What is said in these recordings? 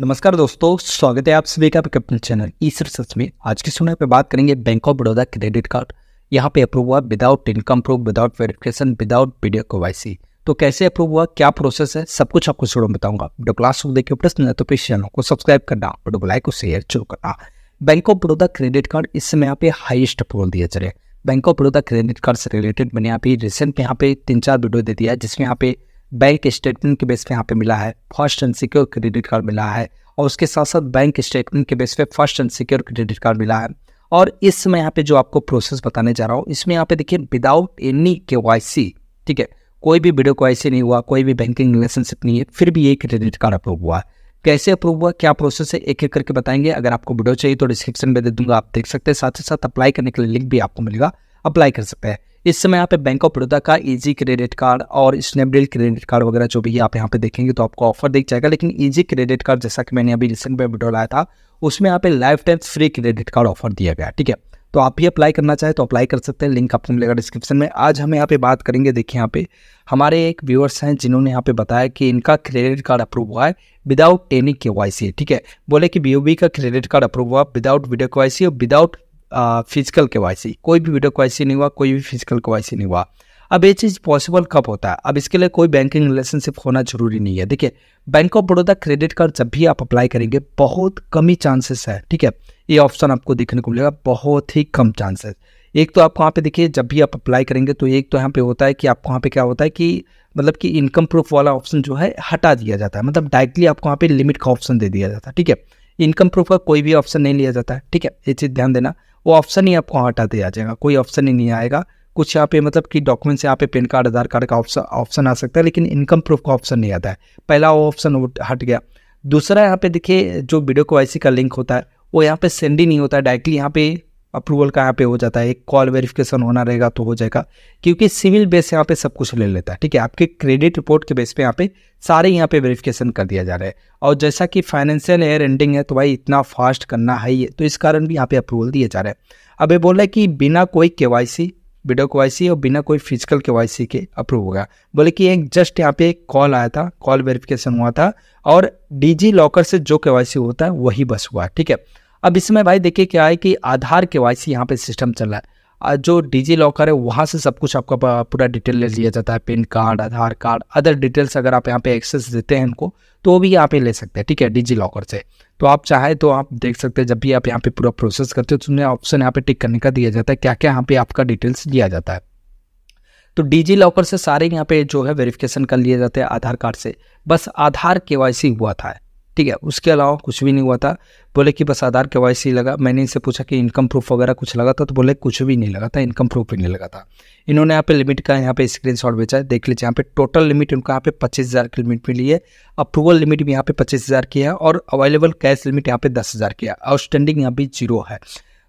नमस्कार दोस्तों स्वागत है आप सभी का अपने चैनल ईसर सच में आज के समय पे बात करेंगे bank of Baroda credit card यहाँ पे अप्रूव हुआ without income proof without verification without video के तो कैसे अप्रूव हुआ क्या प्रोसेस है सब कुछ आपको शुरू बताऊंगा वीडियो क्लास को देखिए प्रश्न तो प्लीज चैनल को सब्सक्राइब करना और डबलाई को शेयर जो करना bank of Baroda credit card इस समय यहाँ पे हाइएस्ट अप्रूवल दिया जा रहा है bank of Baroda credit card से रिलेटेड मैंने यहाँ पे रिसेंट यहाँ पे तीन चार वीडियो दे दिया जिसमें यहाँ पे बैंक स्टेटमेंट के बेस पे यहाँ पे मिला है first and secure credit card मिला है और उसके साथ साथ बैंक स्टेटमेंट के बेस पे first and secure credit card मिला है और इस समय यहाँ पे जो आपको प्रोसेस बताने जा रहा हूँ इसमें यहाँ पे देखिए विदाउट एनी के ठीक है कोई भी वीडियो के नहीं हुआ कोई भी बैंकिंग रिलेशनशिप नहीं है फिर भी ये क्रेडिट कार्ड अप्रूव हुआ कैसे अप्रूव हुआ क्या प्रोसेस है एक एक करके बताएंगे अगर आपको वीडियो चाहिए तो डिस्क्रिप्शन में दे दूंगा आप देख सकते हैं साथ ही साथ अप्लाई करने के लिए लिंक भी आपको मिलेगा अप्लाई कर सकते हैं इस समय यहाँ पे बैंक ऑफ बड़ौदा का इजी क्रेडिट कार्ड और स्नैपडील क्रेडिट कार्ड वगैरह जो भी है आप यहाँ पे देखेंगे तो आपको ऑफर दिख जाएगा लेकिन इजी क्रेडिट कार्ड जैसा कि मैंने अभी रिसेंट में वीडियो लाया था उसमें यहाँ पे lifetime free credit card offer दिया गया ठीक है तो आप भी अप्लाई करना चाहें तो अप्लाई कर सकते हैं लिंक आपको मिलेगा डिस्क्रिप्शन में आज हम यहाँ पे बात करेंगे देखिए यहाँ पे हमारे एक व्यूअर्स हैं जिन्होंने यहाँ पे बताया कि इनका क्रेडिट कार्ड अप्रूव हुआ है विदाउट एनी के सी ठीक है बोले कि बी का क्रेडिट कार्ड अप्रूव हुआ विदाउट वीडियो के सी और विदाउट फिजिकल के वाई कोई भी वीडियो के नहीं हुआ कोई भी फिजिकल के नहीं हुआ अब ये चीज़ पॉसिबल कब होता है अब इसके लिए कोई बैंकिंग रिलेशनशिप होना जरूरी नहीं है देखिए bank of Baroda credit card जब भी आप अप्लाई करेंगे बहुत कम ही चांसेस है ठीक है ये ऑप्शन आपको देखने को मिलेगा बहुत ही कम चांसेस एक तो आपको वहाँ पे देखिए जब भी आप अप्लाई करेंगे तो एक तो यहाँ पे होता है कि आपको वहाँ पे क्या होता है कि मतलब कि इनकम प्रूफ वाला ऑप्शन जो है हटा दिया जाता है मतलब डायरेक्टली आपको वहाँ पे लिमिट का ऑप्शन दे दिया जाता है ठीक है इनकम प्रूफ का कोई भी ऑप्शन नहीं लिया जाता है ठीक है ये चीज़ ध्यान देना वो ऑप्शन ही आपको हटा दिया जाएगा कोई ऑप्शन ही नहीं आएगा कुछ यहाँ पे मतलब कि डॉक्यूमेंट्स यहाँ पे पेन कार्ड आधार कार्ड का ऑप्शन ऑप्शन आ सकता है लेकिन इनकम प्रूफ का ऑप्शन नहीं आता है पहला वो ऑप्शन हट गया दूसरा यहाँ पे देखिए जो वीडियो को का लिंक होता है वो यहाँ पे सेंड ही नहीं होता है डायरेक्टली यहाँ पे अप्रूवल का यहाँ पे हो जाता है एक कॉल वेरिफिकेशन होना रहेगा तो हो जाएगा क्योंकि सिविल बेस यहाँ पे सब कुछ ले लेता है ठीक है आपके क्रेडिट रिपोर्ट के बेस पे यहाँ पे सारे यहाँ पे वेरिफिकेशन कर दिया जा रहा है और जैसा कि फाइनेंशियल एयर एंडिंग है तो भाई इतना फास्ट करना है ये तो इस कारण भी यहाँ पे अप्रूवल दिया जा रहा है अब ये बोल रहा है कि बिना कोई के बिना के और बिना कोई फिजिकल के के अप्रूव होगा बोले कि एक जस्ट यहाँ पे एक कॉल आया था कॉल वेरिफिकेशन हुआ था और डीजी लॉकर से जो के होता है वही बस हुआ ठीक है अब इसमें भाई देखिए क्या है कि आधार के वाई सी यहाँ पर सिस्टम चल रहा है जो डिजी लॉकर है वहाँ से सब कुछ आपका पूरा डिटेल ले लिया जाता है PAN card Aadhaar card other details अगर आप यहाँ पे एक्सेस देते हैं इनको तो वो भी यहाँ पे ले सकते हैं ठीक है डिजी लॉकर से तो आप चाहे तो आप देख सकते हैं जब भी आप यहाँ पे पूरा प्रोसेस करते हो तो उन्हें ऑप्शन यहाँ पे टिक करने का दिया जाता है क्या क्या यहाँ पे आपका डिटेल्स लिया जाता है तो डिजी लॉकर से सारे यहाँ पे जो है वेरिफिकेशन कर लिए जाते हैं आधार कार्ड से बस आधार के हुआ था ठीक है उसके अलावा कुछ भी नहीं हुआ था बोले कि बस आधार के वाई लगा मैंने इनसे पूछा कि इनकम प्रूफ वगैरह कुछ लगा था तो बोले कुछ भी नहीं लगा था इनकम प्रूफ भी नहीं लगा था इन्होंने यहाँ पे लिमिट का यहाँ पे स्क्रीन शॉट बेचा है देख लीजिए यहाँ पे टोटल लिमिट उनका यहाँ पे पच्चीस हज़ार की लिमिट मिली है अप्रूवल लिमिट भी यहाँ पे पच्चीस हज़ार की है और अवेलेबल कैश लिमिट यहाँ पे दस हज़ार की है आउटस्टैंडिंग यहाँ भी जीरो है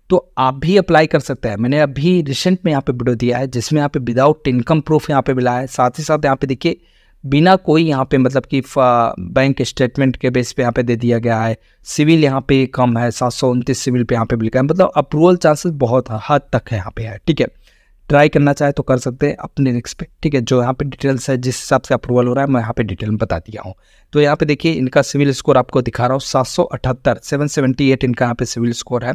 तो आप भी अप्लाई कर सकते हैं मैंने अभी रिसेंट में यहाँ पे वीडियो दिया है जिसमें यहाँ पे विदाउट इनकम प्रूफ यहाँ पे मिला है साथ ही साथ यहाँ पे देखिए बिना कोई यहाँ पे मतलब कि बैंक स्टेटमेंट के बेस पे यहाँ पे दे दिया गया है सिविल यहाँ पे कम है सात सौ उनतीस सिविल पे यहाँ पे गया है मतलब अप्रूवल चांसेस बहुत हद तक है यहाँ पे है ठीक है ट्राई करना चाहे तो कर सकते हैं अपने रिक्स पे ठीक है जो यहाँ पे डिटेल्स है जिस हिसाब से अप्रूवल हो रहा है मैं यहाँ पे डिटेल में बता दिया हूँ तो यहाँ पे देखिए इनका सिविल स्कोर आपको दिखा रहा हूँ सात सौ अठहत्तर सेवन सेवेंटी एट इनका यहाँ पे सिविल स्कोर है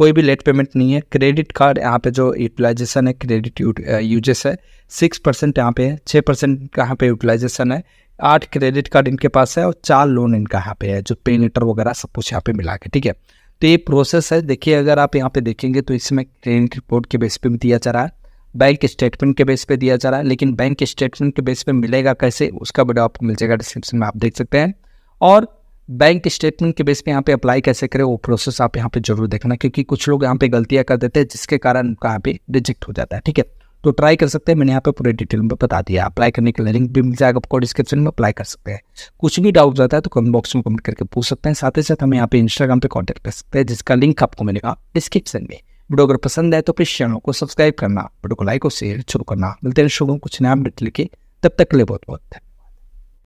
कोई भी लेट पेमेंट नहीं है क्रेडिट कार्ड यहाँ पे जो यूटिलाइजेशन है क्रेडिट यूजेस uh, है सिक्स परसेंट यहाँ पे है छः परसेंट यहाँ पे यूटिलाइजेशन है आठ क्रेडिट कार्ड इनके पास है और चार लोन इनका यहाँ पे है जो पे लेटर वगैरह सब कुछ यहाँ पे मिला के ठीक है तो ये प्रोसेस है देखिए अगर आप यहाँ पे देखेंगे तो इसमें क्रेडिट रिपोर्ट के बेस पे भी दिया जा रहा है बैंक स्टेटमेंट के बेस पे दिया जा रहा है लेकिन बैंक स्टेटमेंट के बेस पे मिलेगा कैसे उसका वीडियो आपको मिल जाएगा डिस्क्रिप्शन में आप देख सकते हैं और बैंक स्टेटमेंट के बेस पे यहाँ पे अप्लाई कैसे करें वो प्रोसेस आप यहाँ पे जरूर देखना क्योंकि कुछ लोग यहाँ पे गलतियाँ कर देते हैं जिसके कारण उनका यहाँ पे रिजेक्ट हो जाता है ठीक है तो ट्राई कर सकते हैं मैंने यहाँ पे पूरे डिटेल में बता दिया अप्लाई करने के लिए लिंक भी मिल जाएगा आपको डिस्क्रिप्शन में अप्लाई कर सकते हैं कुछ भी डाउट जाता है तो कमेंट बॉक्स में कमेंट करके पूछ सकते हैं साथ ही साथ हमें यहाँ पे इंस्टाग्राम पे कॉन्टैक्ट कर सकते हैं जिसका लिंक आपको मिलेगा डिस्क्रिप्शन में वीडियो अगर पसंद है तो प्लीज चैनल को सब्सक्राइब करना वीडियो को लाइक और शेयर शुरू करना मिलते हैं शुरू कुछ नया अपडेट लेके तब तक के लिए बहुत बहुत